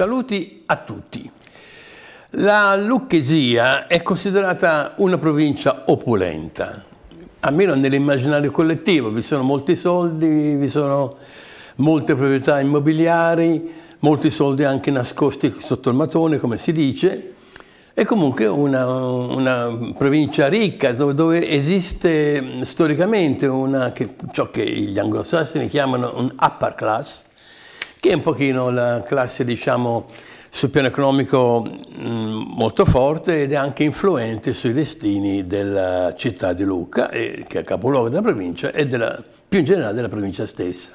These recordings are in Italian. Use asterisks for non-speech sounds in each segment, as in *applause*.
Saluti a tutti. La Lucchesia è considerata una provincia opulenta, almeno nell'immaginario collettivo. Vi sono molti soldi, vi sono molte proprietà immobiliari, molti soldi anche nascosti sotto il matone, come si dice. È comunque una, una provincia ricca dove, dove esiste storicamente una, che, ciò che gli anglosassoni chiamano un upper class, che è un pochino la classe, diciamo, sul piano economico mh, mm, molto forte ed è anche influente sui destini della città di Lucca, eh, che è capoluogo della provincia e della, più in generale della provincia stessa.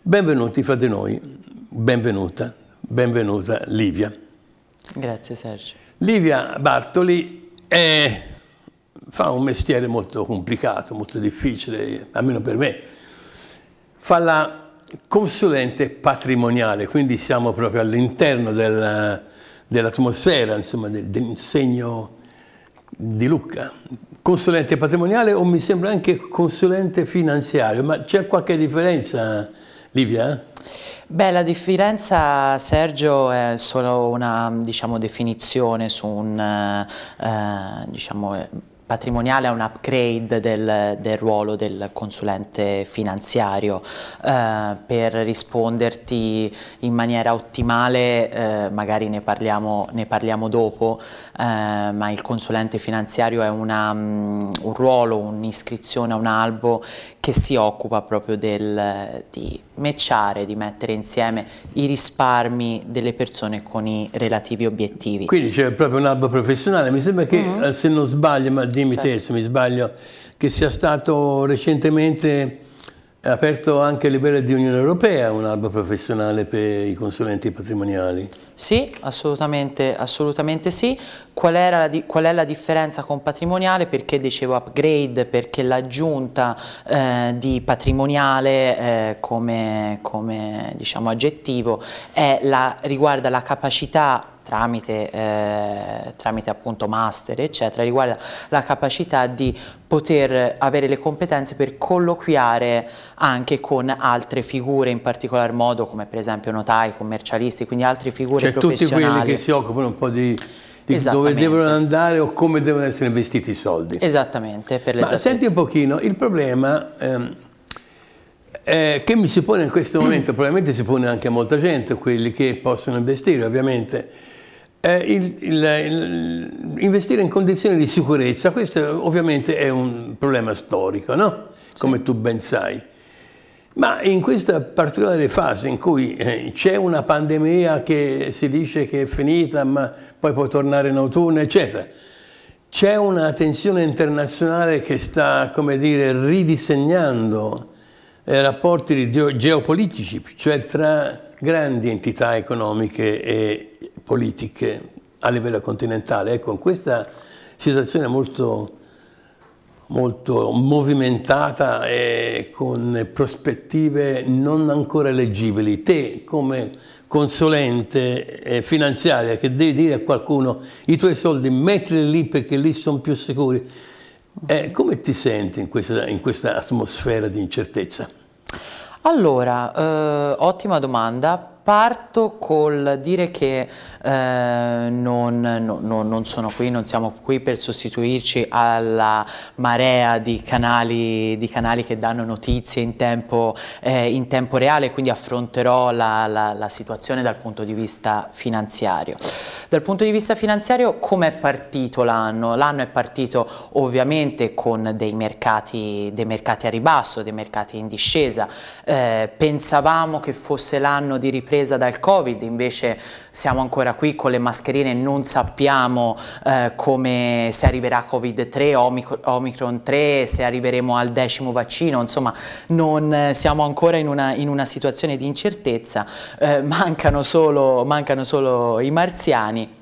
Benvenuti fra di noi, benvenuta, benvenuta Livia. Grazie Sergio. Livia Bartoli è, fa un mestiere molto complicato, molto difficile, almeno per me. Fa la consulente patrimoniale, quindi siamo proprio all'interno dell'atmosfera, insomma, del, del segno di Lucca. Consulente patrimoniale o mi sembra anche consulente finanziario, ma c'è qualche differenza, Livia? Beh, la differenza, Sergio, è solo una diciamo, definizione su un eh, diciamo, patrimoniale è un upgrade del, del ruolo del consulente finanziario eh, per risponderti in maniera ottimale, eh, magari ne parliamo, ne parliamo dopo, eh, ma il consulente finanziario è una, mm, un ruolo, un'iscrizione a un albo che si occupa proprio del, di matchare, di mettere insieme i risparmi delle persone con i relativi obiettivi. Quindi c'è proprio un albo professionale, mi sembra che mm -hmm. se non sbaglio, ma dimmi certo. te se mi sbaglio, che sia stato recentemente è aperto anche a livello di Unione Europea un albo professionale per i consulenti patrimoniali? Sì, assolutamente, assolutamente sì. Qual è, la, qual è la differenza con patrimoniale? Perché dicevo upgrade, perché l'aggiunta eh, di patrimoniale eh, come, come diciamo, aggettivo la, riguarda la capacità tramite, eh, tramite appunto master eccetera, riguarda la capacità di poter avere le competenze per colloquiare anche con altre figure in particolar modo come per esempio notai, commercialisti, quindi altre figure cioè, professionali. tutti quelli che si occupano un po' di di dove devono andare o come devono essere investiti i soldi. Esattamente, per Ma senti un pochino, il problema ehm, che mi si pone in questo momento, probabilmente si pone anche a molta gente, quelli che possono investire ovviamente, eh, il, il, il, investire in condizioni di sicurezza, questo ovviamente è un problema storico, no? come sì. tu ben sai. Ma in questa particolare fase in cui eh, c'è una pandemia che si dice che è finita ma poi può tornare in autunno, eccetera, c'è una tensione internazionale che sta, come dire, ridisegnando eh, rapporti geopolitici, cioè tra grandi entità economiche e politiche a livello continentale. Ecco, in questa situazione molto, molto movimentata e con prospettive non ancora leggibili, te come consulente finanziaria che devi dire a qualcuno i tuoi soldi mettili lì perché lì sono più sicuri, eh, come ti senti in questa, in questa atmosfera di incertezza? Allora, eh, ottima domanda Parto col dire che eh, non, no, no, non, sono qui, non siamo qui per sostituirci alla marea di canali, di canali che danno notizie in tempo, eh, in tempo reale, quindi affronterò la, la, la, situazione dal punto di vista finanziario. Dal punto di vista finanziario come è partito l'anno? L'anno è partito ovviamente con dei mercati, dei mercati, a ribasso, dei mercati in discesa, eh, pensavamo che fosse l'anno di ripresa presa dal Covid, invece siamo ancora qui con le mascherine, non sappiamo eh, come se arriverà Covid-3, Omicron, Omicron 3, se arriveremo al decimo vaccino, insomma non, eh, siamo ancora in una, in una situazione di incertezza, eh, mancano, solo, mancano solo i marziani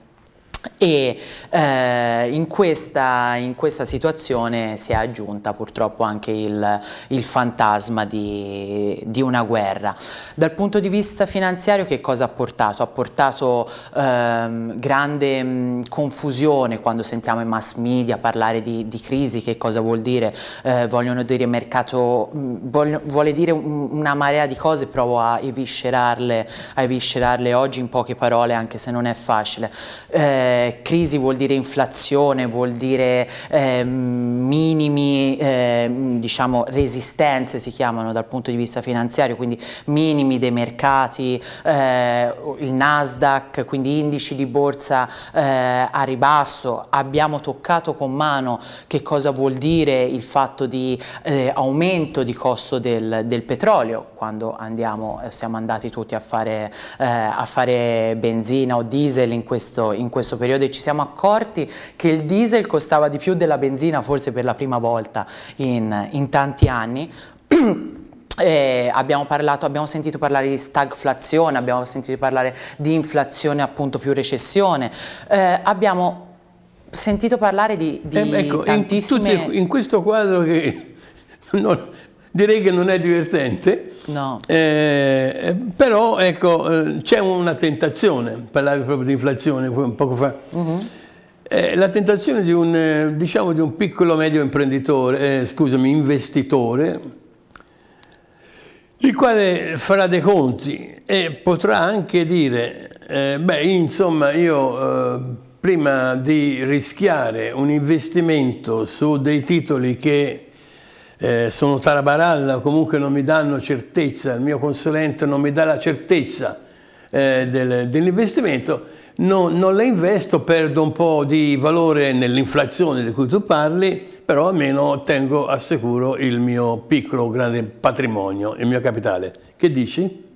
e eh, in, questa, in, questa, situazione si è aggiunta purtroppo anche il, il fantasma di, di, una guerra. Dal punto di vista finanziario che cosa ha portato? Ha portato ehm, grande mh, mm, confusione quando sentiamo i mass media parlare di, di crisi, che cosa vuol dire? Eh, vogliono dire mercato, mh, mm, voglio, vuole dire un, una marea di cose, provo a eviscerarle, a eviscerarle, oggi in poche parole anche se non è facile. Eh, eh, crisi vuol dire inflazione, vuol dire eh, minimi eh, diciamo, resistenze si chiamano dal punto di vista finanziario, quindi minimi dei mercati, eh, il Nasdaq, quindi indici di borsa eh, a ribasso, abbiamo toccato con mano che cosa vuol dire il fatto di aumento di costo del, del petrolio quando andiamo, siamo andati tutti a fare, a fare benzina o diesel in questo, in questo periodo e ci siamo accorti che il diesel costava di più della benzina forse per la prima volta in, in tanti anni. *clears throat* Eh, abbiamo, parlato, abbiamo, sentito parlare di stagflazione, abbiamo sentito parlare di inflazione appunto più recessione, eh, abbiamo sentito parlare di, di eh, ecco, tantissime... in, tutti, in questo quadro che *laughs* non, direi che non è divertente, No. Eh, eh, però ecco, eh, c'è una tentazione, parlavi proprio di inflazione un poco fa, uh mm-hmm. -huh. eh, la tentazione di un, eh, diciamo, di un piccolo medio imprenditore, eh, scusami, investitore, il quale farà dei conti e potrà anche dire, eh, beh insomma io eh, prima di rischiare un investimento su dei titoli che eh, sono tarabaralla, comunque non mi danno certezza, il mio consulente non mi dà la certezza eh, del, dell'investimento, no, non la investo, perdo un po' di valore nell'inflazione di cui tu parli, però almeno tengo assicuro il mio piccolo grande patrimonio, il mio capitale. Che dici?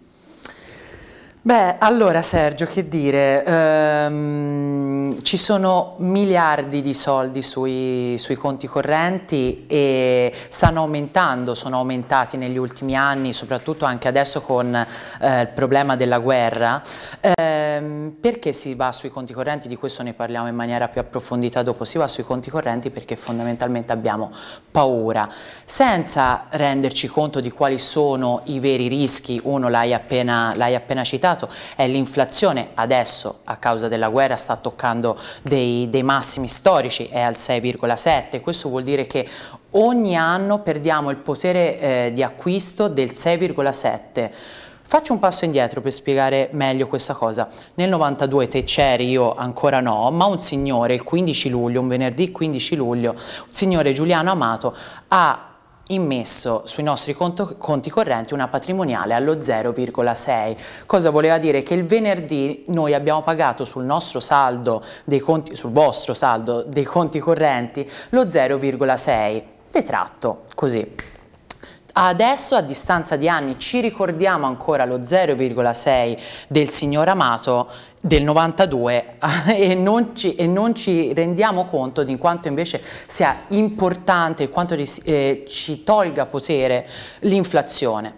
Beh, allora Sergio, che dire, ehm, ci sono miliardi di soldi sui, sui, conti correnti e stanno aumentando, sono aumentati negli ultimi anni, soprattutto anche adesso con eh, il problema della guerra. Ehm, perché si va sui conti correnti? Di questo ne parliamo in maniera più approfondita dopo. Si va sui conti correnti perché fondamentalmente abbiamo paura, senza renderci conto di quali sono i veri rischi. Uno l'hai appena, appena citato sbagliato, è l'inflazione adesso a causa della guerra sta toccando dei, dei massimi storici, è al 6,7, questo vuol dire che ogni anno perdiamo il potere eh, di acquisto del 6,7. Faccio un passo indietro per spiegare meglio questa cosa. Nel 92 te c'eri, io ancora no, ma un signore il 15 luglio, un venerdì 15 luglio, un signore Giuliano Amato ha immesso sui nostri conto, conti correnti una patrimoniale allo 0,6. Cosa voleva dire? Che il venerdì noi abbiamo pagato sul nostro saldo, dei conti, sul vostro saldo dei conti correnti lo 0,6, detratto, così. Adesso, a distanza di anni, ci ricordiamo ancora lo 0,6 del signor Amato del 92 *laughs* e non, ci, e non, ci, rendiamo conto di quanto invece sia importante, quanto eh, ci tolga potere l'inflazione.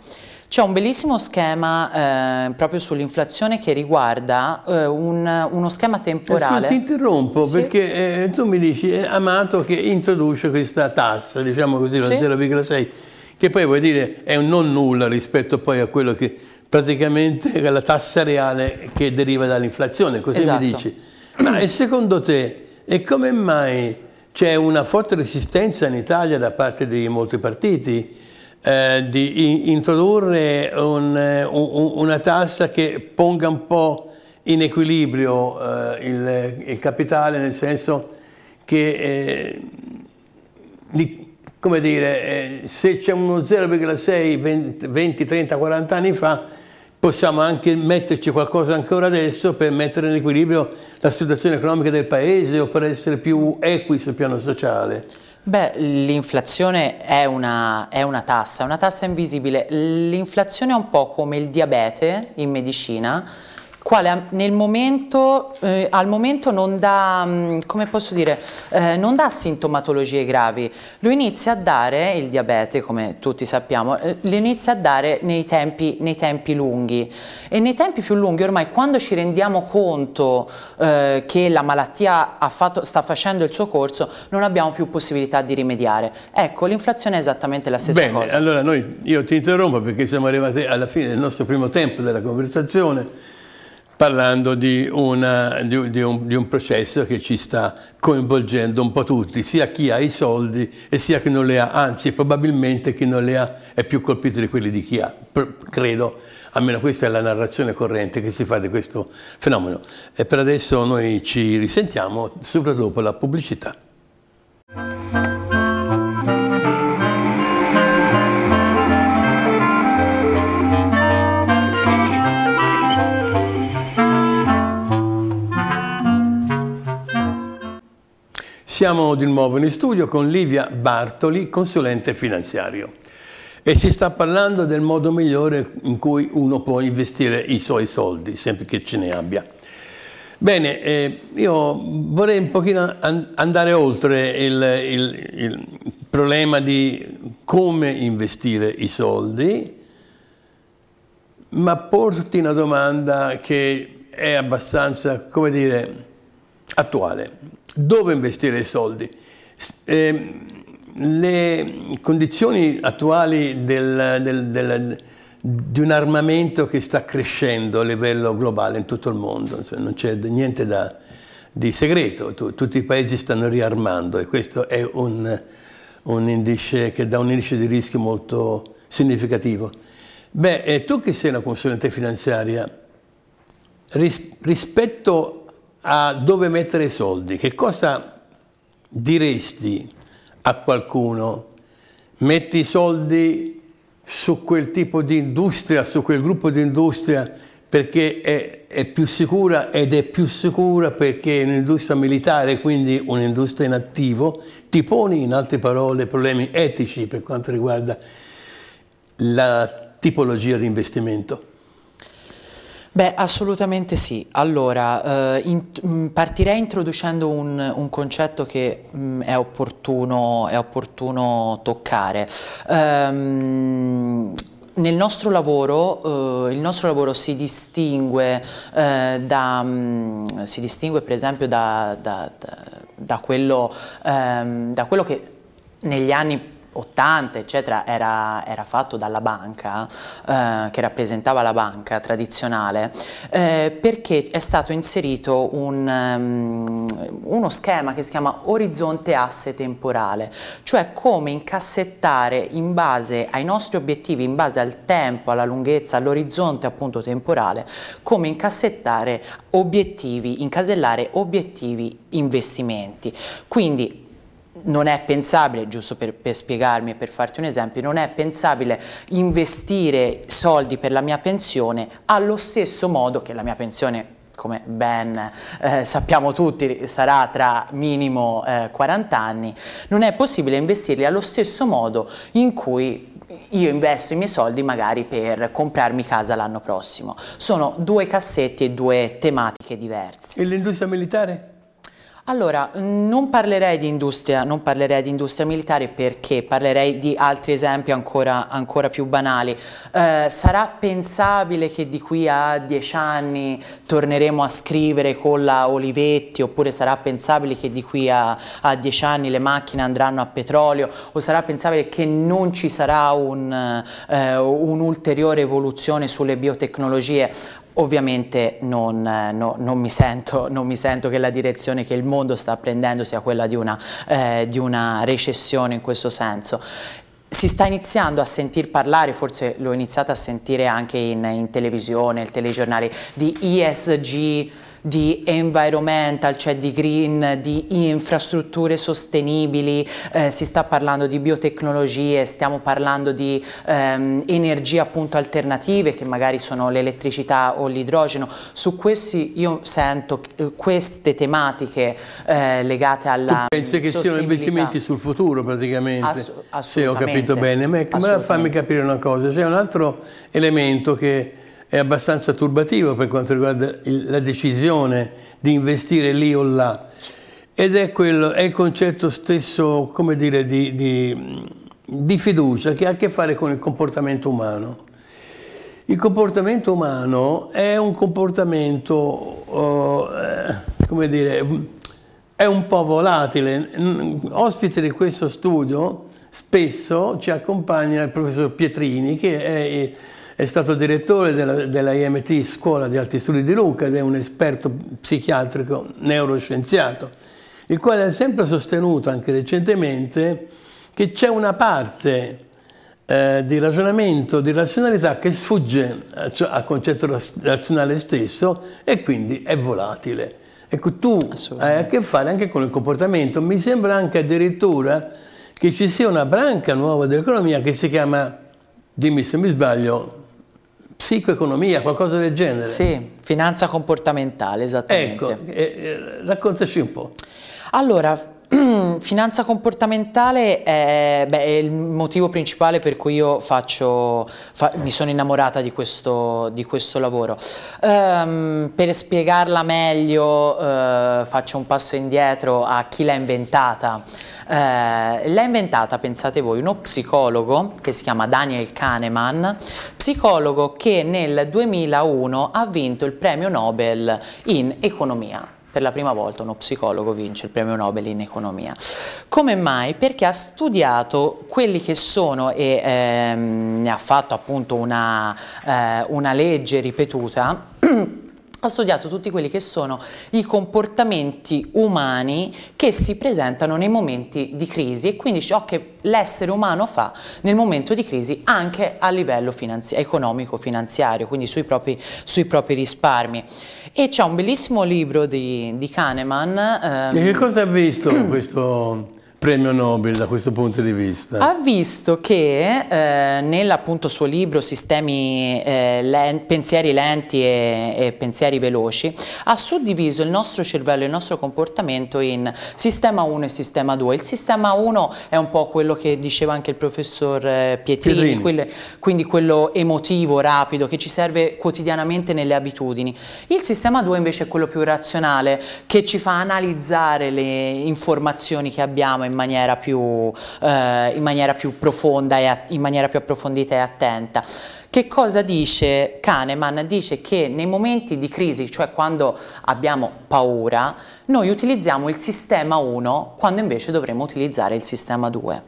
C'è un bellissimo schema eh, proprio sull'inflazione che riguarda eh, un, uno schema temporale. Eh, Scusa, ti interrompo sì. perché eh, tu mi dici, eh, Amato che introduce questa tassa, diciamo così, lo sì. 0,6 che poi vuol dire è un non nulla rispetto poi a quello che praticamente è la tassa reale che deriva dall'inflazione, così esatto. mi dici. Ma e secondo te, e come mai c'è una forte resistenza in Italia da parte di molti partiti eh, di introdurre un, eh, un, una tassa che ponga un po' in equilibrio eh, il, il, capitale, nel senso che eh, come dire, eh, se c'è uno 0,6 20, 30, 40 anni fa, possiamo anche metterci qualcosa ancora adesso per mettere in equilibrio la situazione economica del paese o per essere più equi sul piano sociale. Beh, l'inflazione è, è una, tassa, è una tassa invisibile. L'inflazione è un po' come il diabete in medicina, quale nel momento, eh, al momento non dà, mm, come posso dire, eh, non dà sintomatologie gravi, lo inizia a dare, il diabete come tutti sappiamo, eh, lo inizia a dare nei tempi, nei tempi, lunghi e nei tempi più lunghi ormai quando ci rendiamo conto eh, che la malattia fatto, sta facendo il suo corso non abbiamo più possibilità di rimediare. Ecco, l'inflazione è esattamente la stessa Bene, cosa. Allora noi, io ti interrompo perché siamo arrivati alla fine del nostro primo tempo della conversazione parlando di, una, di, di, un, di, un, processo che ci sta coinvolgendo un po' tutti, sia chi ha i soldi e sia chi non li ha, anzi probabilmente chi non li ha è più colpito di quelli di chi ha, credo, almeno questa è la narrazione corrente che si fa di questo fenomeno. E per adesso noi ci risentiamo subito dopo la pubblicità. Siamo di nuovo in studio con Livia Bartoli, consulente finanziario e si sta parlando del modo migliore in cui uno può investire i suoi soldi, sempre che ce ne abbia. Bene, eh, io vorrei un pochino andare oltre il, il, il problema di come investire i soldi, ma porti una domanda che è abbastanza, come dire, attuale. Dove investire i soldi? Eh, le condizioni attuali del, del, del, di un armamento che sta crescendo a livello globale in tutto il mondo, cioè non c'è niente da, di segreto, tutti i paesi stanno riarmando e questo è un, un indice che dà un indice di rischio molto significativo. Beh, tu che sei una consulente finanziaria, ris rispetto a dove mettere i soldi, che cosa diresti a qualcuno? Metti i soldi su quel tipo di industria, su quel gruppo di industria perché è, è più sicura ed è più sicura perché è un'industria militare, quindi un'industria in attivo, ti poni in altre parole problemi etici per quanto riguarda la tipologia di investimento. Beh, assolutamente sì. Allora, eh, in, mm, partirei introducendo un, un concetto che mh, mm, è, opportuno, è, opportuno, toccare. Um, nel nostro lavoro, eh, il nostro lavoro si distingue, eh, da, mh, mm, si distingue per esempio da, da, da quello, ehm, quello che negli anni 80 eccetera era, era fatto dalla banca, eh, che rappresentava la banca tradizionale, eh, perché è stato inserito un, um, uno schema che si chiama orizzonte asse temporale, cioè come incassettare in base ai nostri obiettivi, in base al tempo, alla lunghezza, all'orizzonte appunto temporale, come incassettare obiettivi, incasellare obiettivi investimenti. Quindi non è pensabile, giusto per, per, spiegarmi e per farti un esempio, non è pensabile investire soldi per la mia pensione allo stesso modo che la mia pensione come ben eh, sappiamo tutti sarà tra minimo eh, 40 anni, non è possibile investirli allo stesso modo in cui io investo i miei soldi magari per comprarmi casa l'anno prossimo. Sono due cassetti e due tematiche diverse. E l'industria militare? Allora, non parlerei di industria, non parlerei di industria militare perché parlerei di altri esempi ancora, ancora più banali. Eh, sarà pensabile che di qui a dieci anni torneremo a scrivere con la Olivetti oppure sarà pensabile che di qui a, a dieci anni le macchine andranno a petrolio o sarà pensabile che non ci sarà eh, un'ulteriore eh, un evoluzione sulle biotecnologie? Ovviamente non, no, non, mi sento, non, mi sento, che la direzione che il mondo sta prendendo sia quella di una, eh, di una recessione in questo senso. Si sta iniziando a sentir parlare, forse l'ho iniziato a sentire anche in, in televisione, il telegiornale, di ESG, di environmental, cioè di green, di infrastrutture sostenibili, eh, si sta parlando di biotecnologie, stiamo parlando di ehm, energie appunto alternative che magari sono l'elettricità o l'idrogeno. Su questi io sento eh, queste tematiche eh, legate alla tu pensi che siano investimenti sul futuro praticamente? Ass assolutamente. Se ho capito bene, ma fammi capire una cosa, c'è un altro elemento che è abbastanza turbativo per quanto riguarda la decisione di investire lì o là. Ed è, quello, è il concetto stesso, come dire, di, di, di fiducia che ha a che fare con il comportamento umano. Il comportamento umano è un comportamento, eh, come dire, è un po' volatile. Ospite di questo studio spesso ci accompagna il professor Pietrini, che è è stato direttore della, della IMT Scuola di Alti Studi di Lucca ed è un esperto psichiatrico neuroscienziato, il quale ha sempre sostenuto, anche recentemente, che c'è una parte eh, di ragionamento, di razionalità che sfugge al concetto razionale stesso e quindi è volatile. Ecco, tu hai a che fare anche con il comportamento. Mi sembra anche addirittura che ci sia una branca nuova dell'economia che si chiama, dimmi se mi sbaglio, psicoeconomia, qualcosa del genere. Sì, finanza comportamentale, esattamente. Ecco, eh, eh raccontaci un po'. Allora, *clears throat* finanza comportamentale è, beh, è, il motivo principale per cui io faccio, fa, mi sono innamorata di questo, di questo lavoro. Um, per spiegarla meglio uh, faccio un passo indietro a chi l'ha inventata. Eh, l'ha inventata, pensate voi, uno psicologo che si chiama Daniel Kahneman, psicologo che nel 2001 ha vinto il premio Nobel in economia per la prima volta uno psicologo vince il premio Nobel in economia. Come mai? Perché ha studiato quelli che sono, e ehm, ne ha fatto appunto una, eh, una legge ripetuta, *clears throat* ha studiato tutti quelli che sono i comportamenti umani che si presentano nei momenti di crisi e quindi ciò che l'essere umano fa nel momento di crisi anche a livello finanzi economico-finanziario, quindi sui propri, sui propri, risparmi. E c'è un bellissimo libro di, di Kahneman. Ehm... E che ehm, cosa ha visto *clears throat* questo? premio Nobel da questo punto di vista? Ha visto che eh, nell'appunto suo libro Sistemi eh, len Pensieri lenti e, e, pensieri veloci ha suddiviso il nostro cervello, e il nostro comportamento in sistema 1 e sistema 2. Il sistema 1 è un po' quello che diceva anche il professor eh, Pietrini, Pietrini. Quel, quindi quello emotivo, rapido, che ci serve quotidianamente nelle abitudini. Il sistema 2 invece è quello più razionale, che ci fa analizzare le informazioni che abbiamo in maniera più, eh, in maniera più profonda e in maniera più approfondita e attenta. Che cosa dice Kahneman? Dice che nei momenti di crisi, cioè quando abbiamo paura, noi utilizziamo il sistema 1 quando invece dovremmo utilizzare il sistema 2.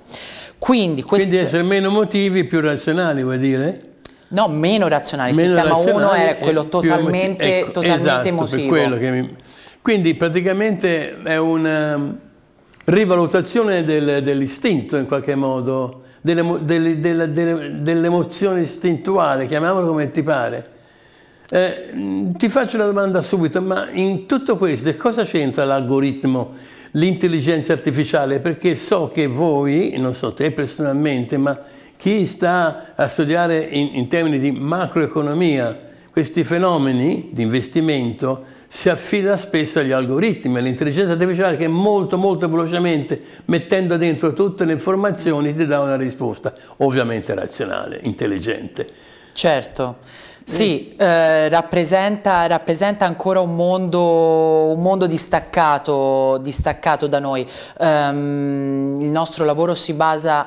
Quindi, quest... Quindi essere meno motivi, più razionali vuol dire? No, meno razionali. Il sistema 1 è quello totalmente, ecco, totalmente esatto, emotivo. Quello mi... Quindi praticamente è un ehm, rivalutazione del, dell'istinto in qualche modo, dell'emozione istintuale, chiamiamolo come ti pare. Eh, ti faccio una domanda subito, ma in tutto questo cosa c'entra l'algoritmo, l'intelligenza artificiale? Perché so che voi, non so te personalmente, ma chi sta a studiare in, in termini di macroeconomia questi fenomeni di investimento, si affida spesso agli algoritmi, all'intelligenza artificiale che molto molto velocemente, mettendo dentro tutte le informazioni, ti dà una risposta, ovviamente razionale, intelligente. Certo. Eh. Sì, eh, rappresenta, rappresenta, ancora un mondo, un mondo distaccato, distaccato, da noi. Um, il nostro lavoro si basa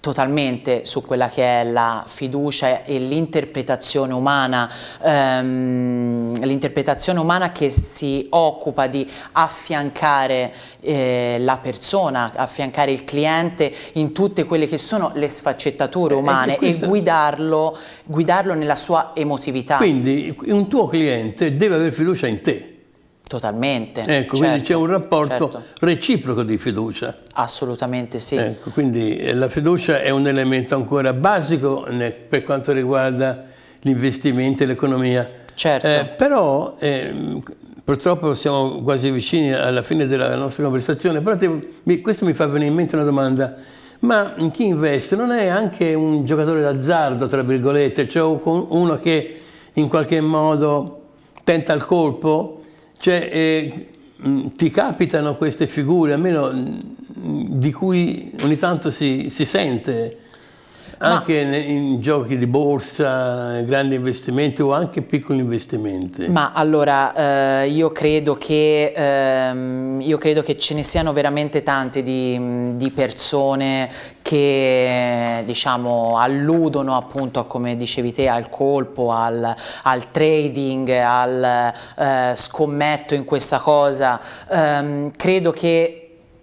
totalmente su quella che è la fiducia e l'interpretazione umana, ehm, l'interpretazione umana che si occupa di affiancare eh, la persona, affiancare il cliente in tutte quelle che sono le sfaccettature eh, ecco, umane e, questo... e guidarlo, guidarlo nella sua emotività. Quindi un tuo cliente deve avere fiducia in te Totalmente. Ecco, certo, quindi c'è certo, un rapporto certo. reciproco di fiducia. Assolutamente sì. Ecco, quindi eh, la fiducia è un elemento ancora basico per quanto riguarda gli investimenti e l'economia. Certo. Eh, però eh, purtroppo siamo quasi vicini alla fine della nostra conversazione, però te, questo mi fa venire in mente una domanda. Ma chi investe non è anche un giocatore d'azzardo, tra virgolette, cioè uno che in qualche modo tenta il colpo? Cioè, eh, mm, ti capitano queste figure, almeno mm, di cui ogni tanto si, si sente anche ma, in giochi di borsa, grandi investimenti o anche piccoli investimenti. Ma allora eh, io, credo che, ehm, io credo che ce ne siano veramente tante di, di persone che diciamo, alludono appunto a, come dicevi te al colpo, al, al trading, al eh, scommetto in questa cosa. Eh, credo che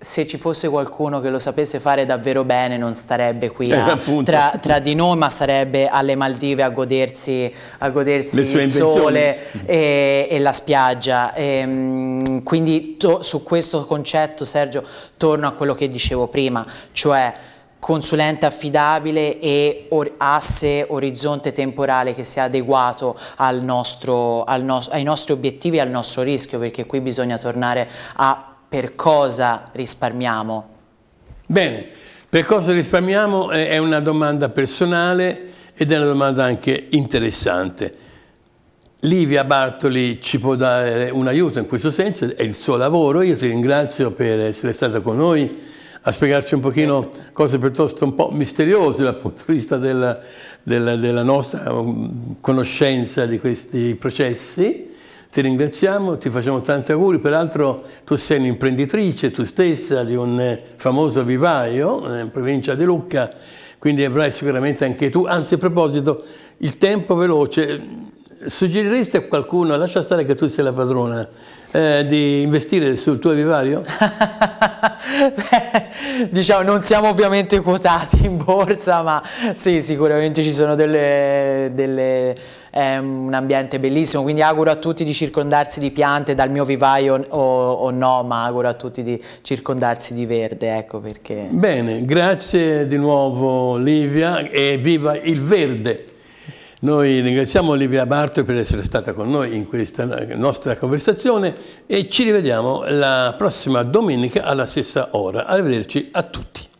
se ci fosse qualcuno che lo sapesse fare davvero bene non starebbe qui eh, a, tra, tra, di noi ma sarebbe alle Maldive a godersi, a godersi il sole e, e, la spiaggia e, ehm, quindi to, su questo concetto Sergio torno a quello che dicevo prima cioè consulente affidabile e or asse orizzonte temporale che sia adeguato al nostro, al no ai nostri obiettivi e al nostro rischio perché qui bisogna tornare a per cosa risparmiamo? Bene, per cosa risparmiamo è una domanda personale ed è una domanda anche interessante. Livia Bartoli ci può dare un aiuto in questo senso, è il suo lavoro, io ti ringrazio per essere stata con noi a spiegarci un pochino Grazie. cose piuttosto un po' misteriose dal punto di vista della, della, della nostra um, conoscenza di questi processi ti ringraziamo, ti facciamo tanti auguri, peraltro tu sei un'imprenditrice, tu stessa, di un eh, famoso vivaio eh, in provincia di Lucca, quindi avrai sicuramente anche tu, anzi a proposito, il tempo veloce, suggeriresti a qualcuno, lascia stare che tu sei la padrona, eh, di investire sul tuo vivario? Beh, *laughs* diciamo, non siamo ovviamente quotati in borsa, ma sì, sicuramente ci sono delle, delle è ehm, un ambiente bellissimo, quindi auguro a tutti di circondarsi di piante dal mio vivaio o, o, no, ma auguro a tutti di circondarsi di verde, ecco perché... Bene, grazie di nuovo Livia e viva il verde! Noi ringraziamo Olivia Bartoli per essere stata con noi in questa nostra conversazione e ci rivediamo la prossima domenica alla stessa ora. Arrivederci a tutti.